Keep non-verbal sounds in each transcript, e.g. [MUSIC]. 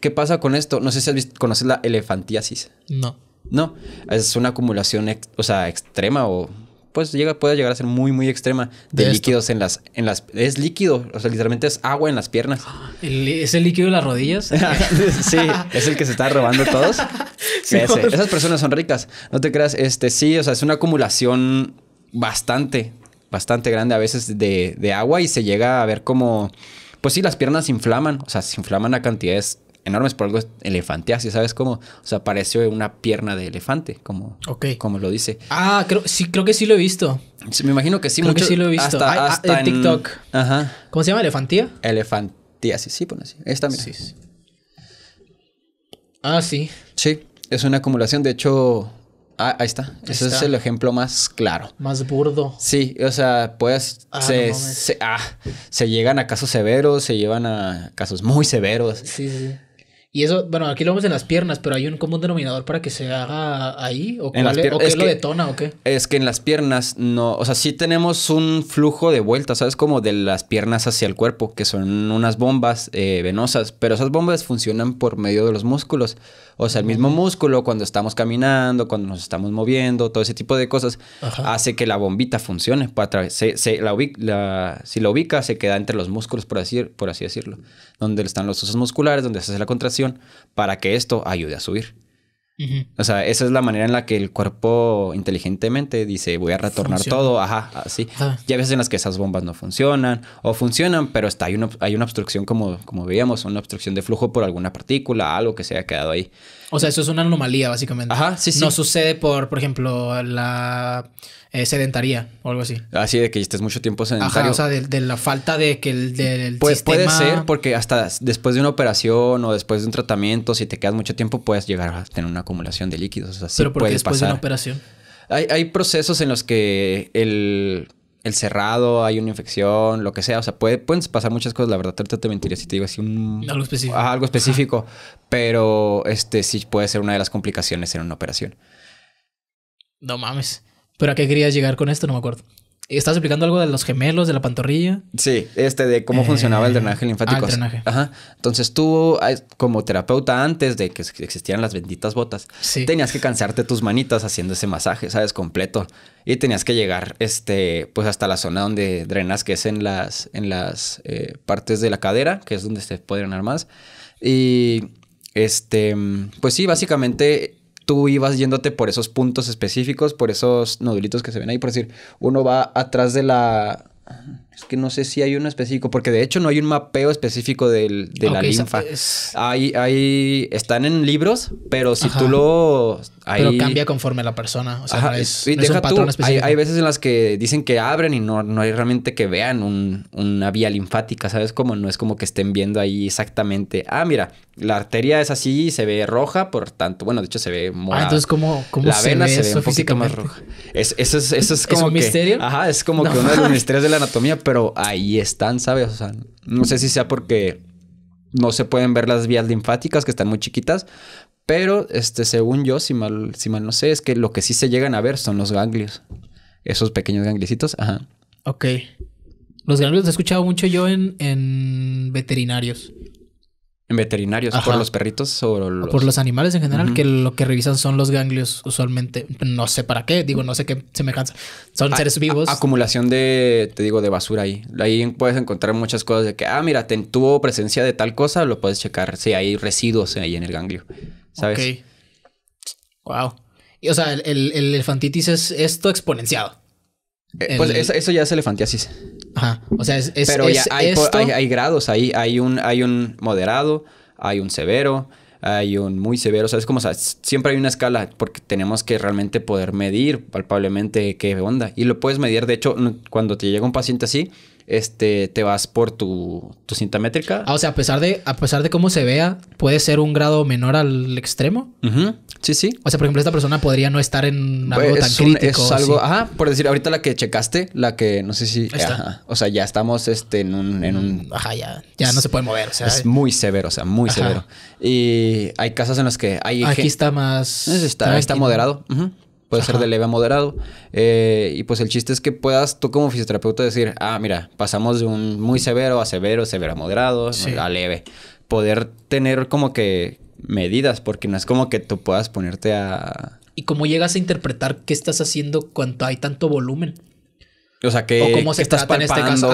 ¿Qué pasa con esto? No sé si has visto, conoces la elefantiasis. No. No, es una acumulación, o sea, extrema o pues llega, puede llegar a ser muy, muy extrema de, líquidos en las, en las, es líquido, o sea, literalmente es agua en las piernas. [GASPS] ¿Es el líquido de las rodillas? [LAUGHS] sí, es el que se está robando todos. [LAUGHS] Esas personas son ricas, no te creas, este, sí, o sea, es una acumulación bastante, bastante grande a veces de, de agua y se llega a ver como, pues sí, las piernas se inflaman, o sea, se inflaman a cantidades enormes, por algo Elefantiasis. ¿sabes cómo? O sea, pareció una pierna de elefante, como, como lo dice. Ah, creo, sí, creo que sí lo he visto. me imagino que sí, creo que sí lo he visto. Hasta, ah, en TikTok. ajá. ¿Cómo se llama? ¿Elefantía? Elefantiasis, sí, pone así. Esta, mira. Sí, Ah, sí. Sí, es una acumulación, de hecho... Ah, ahí está. Ese es el ejemplo más claro. Más burdo. Sí, o sea, pues ah, se, se, ah, se llegan a casos severos, se llevan a casos muy severos. Sí, sí. Y eso, bueno, aquí lo vemos en las piernas, pero hay un común denominador para que se haga ahí o, qué es lo que, detona o qué. Es que en las piernas no, o sea, sí tenemos un flujo de vuelta, ¿sabes? Como de las piernas hacia el cuerpo, que son unas bombas eh, venosas, pero esas bombas funcionan por medio de los músculos. O sea, el mismo músculo cuando estamos caminando, cuando nos estamos moviendo, todo ese tipo de cosas, hace que la bombita funcione. se, se, la ubica, si la ubica, se queda entre los músculos, por así, por así decirlo, donde están los osos musculares, donde se hace la contracción para que esto ayude a subir. O sea, esa es la manera en la que el cuerpo inteligentemente dice, voy a retornar todo, ajá, así. ya Y a veces en las que esas bombas no funcionan, o funcionan, pero está, hay, una, hay una obstrucción como, como veíamos, una obstrucción de flujo por alguna partícula, algo que se haya quedado ahí. O sea, eso es una anomalía, básicamente. Ajá, sí, sí. No sucede por, por ejemplo, la eh, sedentaría o algo así. Así de que estés mucho tiempo sedentario. Ajá, o sea, de, la falta de que el pues, Puede ser, porque hasta después de una operación o después de un tratamiento, si te quedas mucho tiempo, puedes llegar a tener una acumulación de líquidos. O sea, sí Pero qué después de una operación. hay procesos en los que el el cerrado, hay una infección, lo que sea. O sea, puede, pueden pasar muchas cosas, la verdad. Ahorita te mentiría si te digo así un... Algo específico. Pero este sí puede ser una de las complicaciones en una operación. No mames. ¿Pero a qué querías llegar con esto? No me acuerdo. Estás explicando algo de los gemelos, de la pantorrilla. Sí, este, de cómo eh, funcionaba el drenaje linfático. Ah, drenaje. Ajá. Entonces tú, ah, como terapeuta, antes de que existieran las benditas botas, tenías que cansarte tus manitas haciendo ese masaje, ¿sabes? Completo. Y tenías que llegar, este, pues hasta la zona donde drenas, que es en las, en las eh, partes de la cadera, que es donde se puede drenar más. Y, este, pues sí, básicamente tú ibas yéndote por esos puntos específicos, por esos nodulitos que se ven ahí, por decir, uno va atrás de la es que no sé si hay uno específico, porque de hecho no hay un mapeo específico de la linfa. Ahí... Hay, hay, están en libros, pero si tú lo... Pero cambia conforme la persona. O sea, es, Hay, veces en las que dicen que abren y no, hay realmente que vean una vía linfática, ¿sabes? Como no es como que estén viendo ahí exactamente, ah, mira, la arteria es así, y se ve roja, por tanto, bueno, de hecho se ve morada. Ah, entonces, ¿cómo, cómo la vena se ve más roja? eso, es, eso es como misterio? Ajá, es como que uno de los [LAUGHS] misterios de la anatomía, pero ahí están, ¿sabes? O sea, no sé si sea porque no se pueden ver las vías linfáticas que están muy chiquitas, pero este, según yo, si mal, si mal no sé, es que lo que sí se llegan a ver son los ganglios. Esos pequeños ganglicitos. ajá. Ok. Los ganglios los he escuchado mucho yo en, en veterinarios. En veterinarios por los perritos o, los... por los animales en general, que lo que revisan son los ganglios usualmente, no sé para qué, digo, no sé qué semejanza, son ah, seres vivos. acumulación de, te digo, de basura ahí. Ahí puedes encontrar muchas cosas de que, ah, mira, te tuvo presencia de tal cosa, lo puedes checar, si hay residuos ahí en el ganglio, ¿sabes? Ok. Wow. Y, o sea, el, el, el elefantitis es esto exponenciado. Eh, pues eso, ya es elefantiasis. Ajá. O sea, es. es Pero ya hay, grados. Hay, hay, un, hay un moderado, hay un severo, hay un muy severo. O sea, como, siempre hay una escala porque tenemos que realmente poder medir palpablemente qué onda. Y lo puedes medir. De hecho, cuando te llega un paciente así, este, te vas por tu, cinta métrica. Ah, o sea, a pesar, de, a pesar de cómo se vea, puede ser un grado menor al extremo. Sí, sí. O sea, por ejemplo, esta persona podría no estar en algo tan crítico. Es algo, ajá, por decir, ahorita la que checaste, la que no sé si. o sea, ya estamos este, en un. En mm, ajá, ya, ya no se puede mover. es eh. muy severo, o sea, muy severo. Y hay casos en los que hay. Aquí está más. Está, está moderado. ajá puede ser de leve a moderado. Eh, y pues el chiste es que puedas tú como fisioterapeuta decir, ah, mira, pasamos de un muy severo a severo, severo a moderado, a leve. Poder tener como que medidas, porque no es como que tú puedas ponerte a... ¿Y cómo llegas a interpretar qué estás haciendo cuando hay tanto volumen? O sea, que, cómo se estás en este que Estás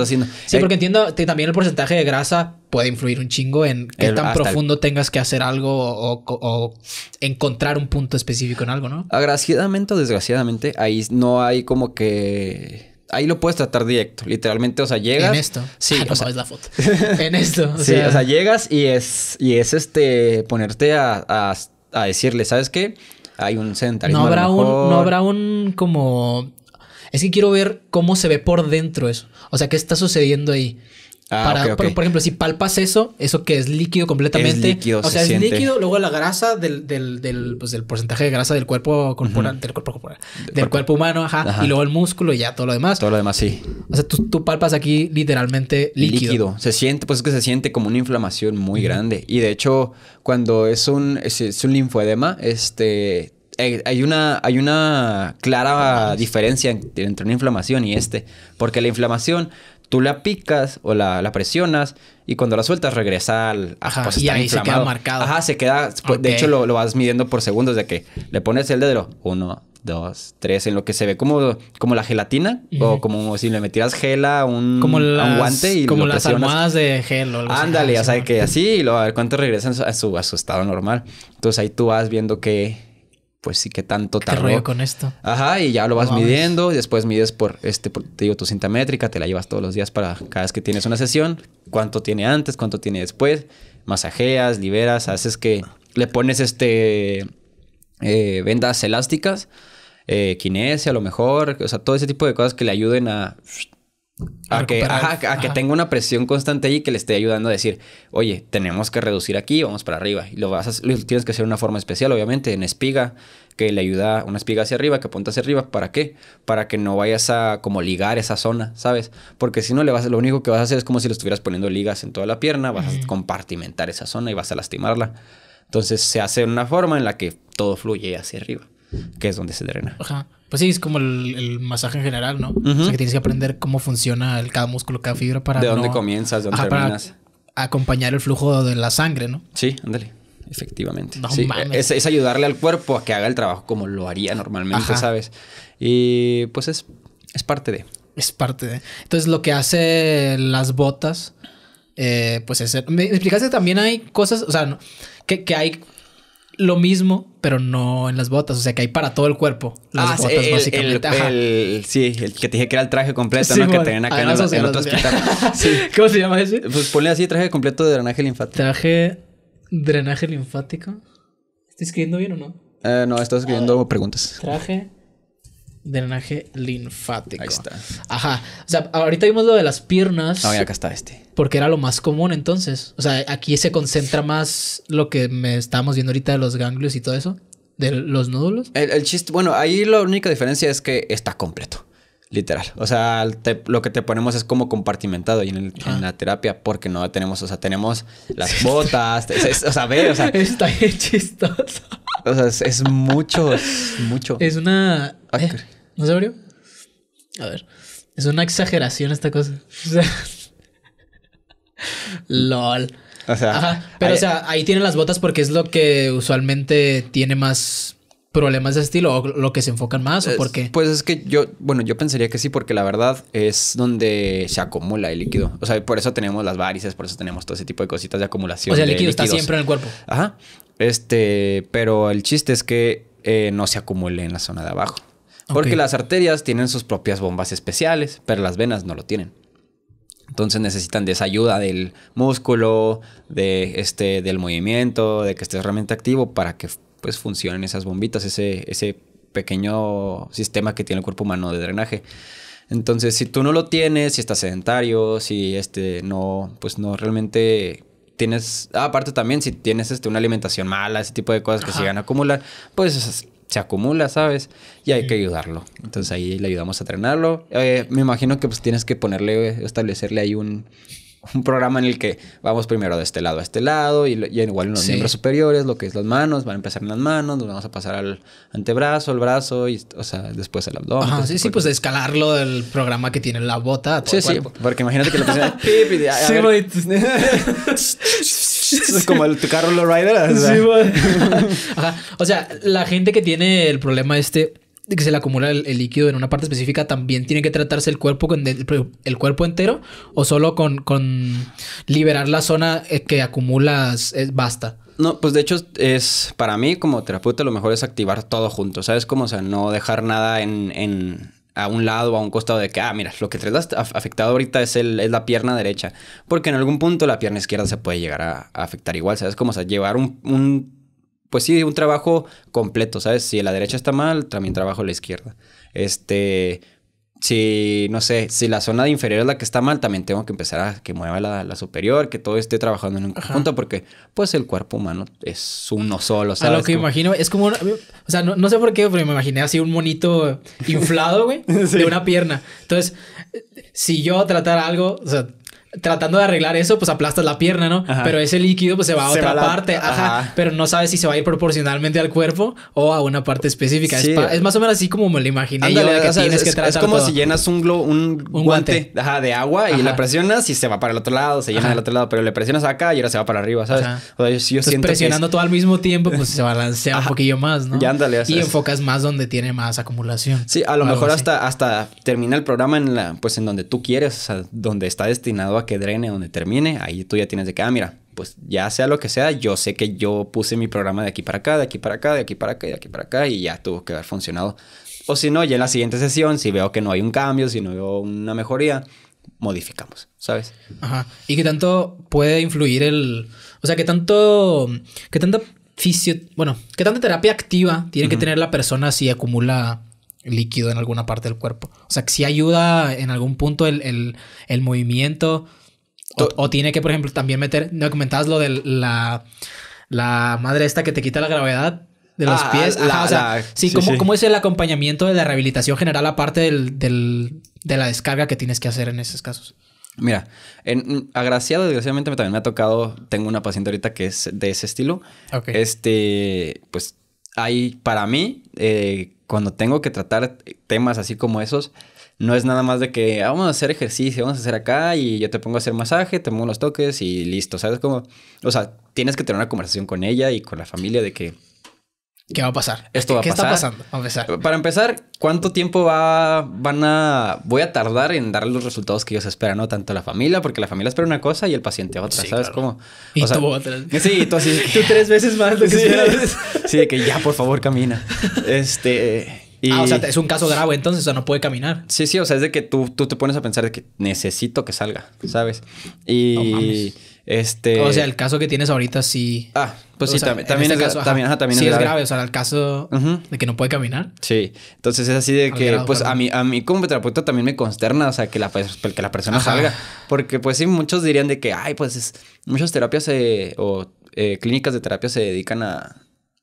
haciendo. sí, porque eh, entiendo que también el porcentaje de grasa puede influir un chingo en qué tan profundo tengas que hacer algo o, encontrar un punto específico en algo, ¿no? Agraciadamente o desgraciadamente, ahí no hay como que... Ahí lo puedes tratar directo, literalmente, o sea, llegas... En esto. Sí, ah, no la foto. [LAUGHS] en esto. sí, o sea, llegas y es, y es este, ponerte a, a, decirle, ¿sabes qué? Hay un sedentarismo. habrá no habrá un como es que quiero ver cómo se ve por dentro eso. O sea, qué está sucediendo ahí. Ah, Por, ejemplo, si palpas eso, eso que es líquido completamente. Es líquido, o sea, es líquido, luego la grasa pues, del, porcentaje de grasa del cuerpo corporal, del cuerpo corporal, del cuerpo, humano, ajá, Y luego el músculo y ya todo lo demás. Todo lo demás, sí. O sea, tú, palpas aquí literalmente líquido. Líquido. Se siente, pues es que se siente como una inflamación muy grande. Y de hecho, cuando es un, es, es un linfoedema, este eh, hay, una, hay una clara diferencia entre una inflamación y este. Porque la inflamación tú la picas o la, presionas y cuando la sueltas regresa al... Ajá, pues y ahí se queda marcado. Ajá, se queda... Pues, de hecho, lo, vas midiendo por segundos de que le pones el dedo, uno, dos, tres, en lo que se ve como, como la gelatina o como si le metieras gela a un guante y Como las almohadas de gel o algo Ándale, ya o que así y luego a ver cuánto regresa a su, a su estado normal. Entonces ahí tú vas viendo que pues sí que tanto tardó. ¿Qué rollo con esto? Ajá, y ya lo vas midiendo, y después mides por, este, por, te digo, tu cinta métrica, te la llevas todos los días para cada vez que tienes una sesión, cuánto tiene antes, cuánto tiene después, masajeas, liberas, haces que le pones este eh, vendas elásticas, eh, kinesia a lo mejor, o sea, todo ese tipo de cosas que le ayuden a a que, tenga una presión constante ahí que le esté ayudando a decir, oye, tenemos que reducir aquí, vamos para arriba. Y lo, vas a, lo tienes que hacer de una forma especial, obviamente, en espiga, que le ayuda una espiga hacia arriba, que apunta hacia arriba. ¿Para qué? Para que no vayas a como ligar esa zona, ¿sabes? Porque si no, le vas, lo único que vas a hacer es como si le estuvieras poniendo ligas en toda la pierna, vas a compartimentar esa zona y vas a lastimarla. Entonces se hace una forma en la que todo fluye hacia arriba, que es donde se drena. Ajá. Pues sí, es como el, masaje en general, ¿no? O sea, que tienes que aprender cómo funciona cada músculo, cada fibra para. De dónde comienzas, de dónde terminas. Para acompañar el flujo de la sangre, ¿no? Sí, ándale. Efectivamente. No Es, ayudarle al cuerpo a que haga el trabajo como lo haría normalmente, ¿sabes? Y pues es, es parte de. Es parte de. Entonces, lo que hace las botas. Eh, pues es... Me explicaste también hay cosas, o sea, que, que hay lo mismo, pero no en las botas. O sea, que hay para todo el cuerpo. Las ah, botas, el, básicamente. sí, el que te dije que era el traje completo, ¿no? Que tenían acá en, otras guitarras. [LAUGHS] [LAUGHS] ¿Cómo se llama ese? Pues ponle así traje completo de drenaje linfático. Traje drenaje linfático. ¿Estoy escribiendo bien o no? Eh, no, estás escribiendo preguntas. Traje drenaje linfático. Ahí está. Ajá. O sea, ahorita vimos lo de las piernas. No, y acá está este. Porque era lo más común entonces. O sea, aquí se concentra más lo que me estábamos viendo ahorita de los ganglios y todo eso. De los nódulos. El, chiste, bueno, ahí la única diferencia es que está completo. Literal. O sea, lo que te ponemos es como compartimentado y en, la terapia porque no tenemos, o sea, tenemos las [LAUGHS] botas. o sea, ve, o sea. Está bien chistoso. O sea, es, mucho, mucho. Es una. Eh, ¿No se abrió? A ver. Es una exageración esta cosa. [LAUGHS] O sea. LOL. O sea. Pero, o sea, ahí tiene las botas porque es lo que usualmente tiene más problemas de estilo o lo que se enfocan más o por qué? Pues es que yo, bueno, yo pensaría que sí, porque la verdad es donde se acumula el líquido. O sea, por eso tenemos las varices, por eso tenemos todo ese tipo de cositas de acumulación. O sea, el líquido está siempre en el cuerpo. Ajá. Este, pero el chiste es que eh, no se acumule en la zona de abajo. Porque las arterias tienen sus propias bombas especiales, pero las venas no lo tienen. Entonces necesitan de esa ayuda del músculo, de este, del movimiento, de que estés realmente activo para que pues funcionan esas bombitas, ese, ese pequeño sistema que tiene el cuerpo humano de drenaje. Entonces, si tú no lo tienes, si estás sedentario, si este no, pues no realmente tienes. Ah, aparte también, si tienes este, una alimentación mala, ese tipo de cosas que se llegan a acumular, pues se acumula, ¿sabes? Y hay que ayudarlo. Entonces ahí le ayudamos a entrenarlo. Eh, me imagino que pues tienes que ponerle, establecerle ahí un, un programa en el que vamos primero de este lado a este lado y, y igual en los miembros superiores, lo que es las manos, van a empezar en las manos, nos vamos a pasar al antebrazo, el brazo y, o sea, después el abdomen. Ajá, sí, sí, pues de escalarlo del programa que tiene la bota. Sí, sí, porque imagínate que lo pusieron. [LAUGHS] pip [LAUGHS] Como el, tu carro Lowrider. O sea. [LAUGHS] Ajá. O sea, la gente que tiene el problema este que se le acumula el, líquido en una parte específica, ¿también tiene que tratarse el cuerpo, con el, cuerpo entero o solo con, liberar la zona eh, que acumulas es, eh, basta? No, pues de hecho es para mí como terapeuta lo mejor es activar todo junto, ¿sabes? Como, o sea, no dejar nada a un lado o a un costado de que, ah, mira, lo que te has afectado ahorita es, es la pierna derecha, porque en algún punto la pierna izquierda se puede llegar a, afectar igual, ¿sabes? Como, o sea, llevar un pues sí, un trabajo completo, ¿sabes? Si la derecha está mal, también trabajo la izquierda. Este, si, no sé, si la zona de inferior es la que está mal, también tengo que empezar a que mueva la, superior, que todo esté trabajando en un conjunto, porque pues el cuerpo humano es uno solo, ¿sabes? A lo que imagino, es como, o sea, no, sé por qué, pero me imaginé así un monito inflado, güey, [LAUGHS] de una pierna. Entonces, si yo tratar algo, o sea, tratando de arreglar eso, pues aplastas la pierna, ¿no? Pero ese líquido pues se va a otra parte, ajá, pero no sabes si se va a ir proporcionalmente al cuerpo o a una parte específica. Es, más o menos así como me lo imaginé yo, es, Es como si llenas un, un, guante, de agua y la presionas y se va para el otro lado, se llena del otro lado, pero le presionas acá y ahora se va para arriba, ¿sabes? O sea, yo, siento presionando todo al mismo tiempo, pues se balancea un poquillo más, ¿no? Y y enfocas más donde tiene más acumulación. Sí, a lo mejor hasta, hasta termina el programa en la, pues en donde tú quieres, o sea, donde está destinado a que drene donde termine, ahí tú ya tienes de que, ah, mira, pues ya sea lo que sea, yo sé que yo puse mi programa de aquí para acá, de aquí para acá, de aquí para acá, de aquí para acá, y ya tuvo que haber funcionado. O si no, ya en la siguiente sesión, si veo que no hay un cambio, si no veo una mejoría, modificamos, ¿sabes? Ajá. ¿Y qué tanto puede influir el... O sea, qué tanto... qué tanta fisio... Bueno, qué tanta terapia activa tiene que tener la persona si acumula líquido en alguna parte del cuerpo. O sea, que sí ayuda en algún punto el, el, el movimiento. O, tiene que, por ejemplo, también meter. No comentabas lo de la, la madre esta que te quita la gravedad de los ah, pies. La, o sea, sí, como ¿cómo, es el acompañamiento de la rehabilitación general aparte del, del, de la descarga que tienes que hacer en esos casos? Mira, en, agraciado, desgraciadamente también me ha tocado, tengo una paciente ahorita que es de ese estilo. Este, pues hay para mí eh, cuando tengo que tratar temas así como esos, no es nada más de que ah, vamos a hacer ejercicio, vamos a hacer acá y yo te pongo a hacer masaje, te pongo los toques y listo, ¿sabes? cómo? o sea, tienes que tener una conversación con ella y con la familia de que ¿Qué va a pasar? Esto va a pasar. ¿Qué está pasando? Para empezar, ¿cuánto tiempo va, van a, voy a tardar en dar los resultados que ellos esperan? ¿no? Tanto la familia, porque la familia espera una cosa y el paciente otra, ¿sabes cómo? Y tú [LAUGHS] Sí, tú así. tú tres veces más lo que sí, [LAUGHS] sí, de que ya, por favor, camina. Este... Ah, o sea, es un caso grave entonces, o no puede caminar. Sí, sí, o sea, es de que tú, te pones a pensar de que necesito que salga, ¿sabes? Y... Este, o sea, el caso que tienes ahorita sí. Ah, pues sí, también, este es, también, es, grave. O sea, el caso de que no puede caminar. Sí. Entonces es así de que, pues a mí, a mí como terapeuta también me consterna, o sea, que la, que la persona salga. Porque pues sí, muchos dirían de que, ay, pues es, muchas terapias o eh, clínicas de terapia se dedican a,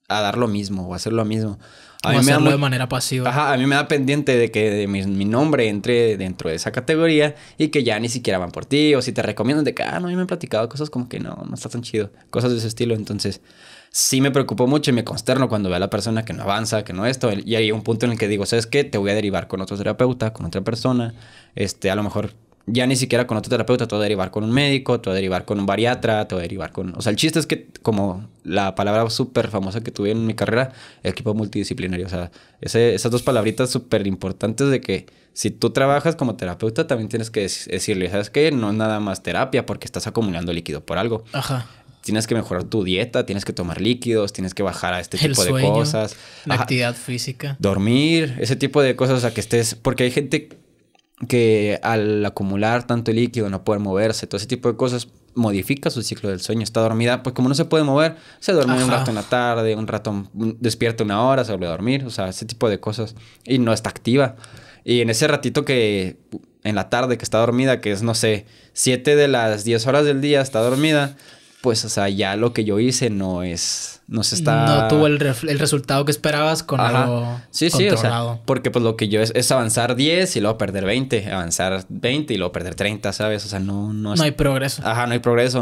a dar lo mismo o a hacer lo mismo. A mí me da de manera pasiva. a mí me da pendiente de que mi, nombre entre dentro de esa categoría y que ya ni siquiera van por ti o si te recomiendan de que, ah, no, a mí me han platicado cosas como que no, no está tan chido, cosas de ese estilo. Entonces, sí me preocupo mucho y me consterno cuando veo a la persona que no avanza, que no esto. Y hay un punto en el que digo, ¿sabes qué? Te voy a derivar con otro terapeuta, con otra persona. Este, a lo mejor ya ni siquiera con otro terapeuta, te va a derivar con un médico, te va a derivar con un bariatra, te va a derivar con... O sea, el chiste es que, como la palabra súper famosa que tuve en mi carrera, equipo multidisciplinario. O sea, esas dos palabritas súper importantes de que si tú trabajas como terapeuta, también tienes que decirle, ¿sabes qué? No es nada más terapia porque estás acumulando líquido por algo. Ajá tienes que mejorar tu dieta, tienes que tomar líquidos, tienes que bajar a este tipo de cosas. actividad física. Dormir, ese tipo de cosas, o sea, que estés, porque hay gente que al acumular tanto líquido, no puede moverse, todo ese tipo de cosas, modifica su ciclo del sueño. Está dormida, pues como no se puede mover, se duerme un rato en la tarde, un rato despierta una hora, se vuelve a dormir, o sea, ese tipo de cosas. Y no está activa. Y en ese ratito que, en la tarde que está dormida, que es, no sé, 7 de las 10 horas del día está dormida, pues, o sea, ya lo que yo hice no es se está... No tuvo el, el resultado que esperabas con algo Sí, sí, controlado. o sea, porque pues lo que yo es, es, avanzar 10 y luego perder 20, avanzar 20 y luego perder 30, ¿sabes? O sea, no... No, es... no hay progreso. Ajá, no hay progreso.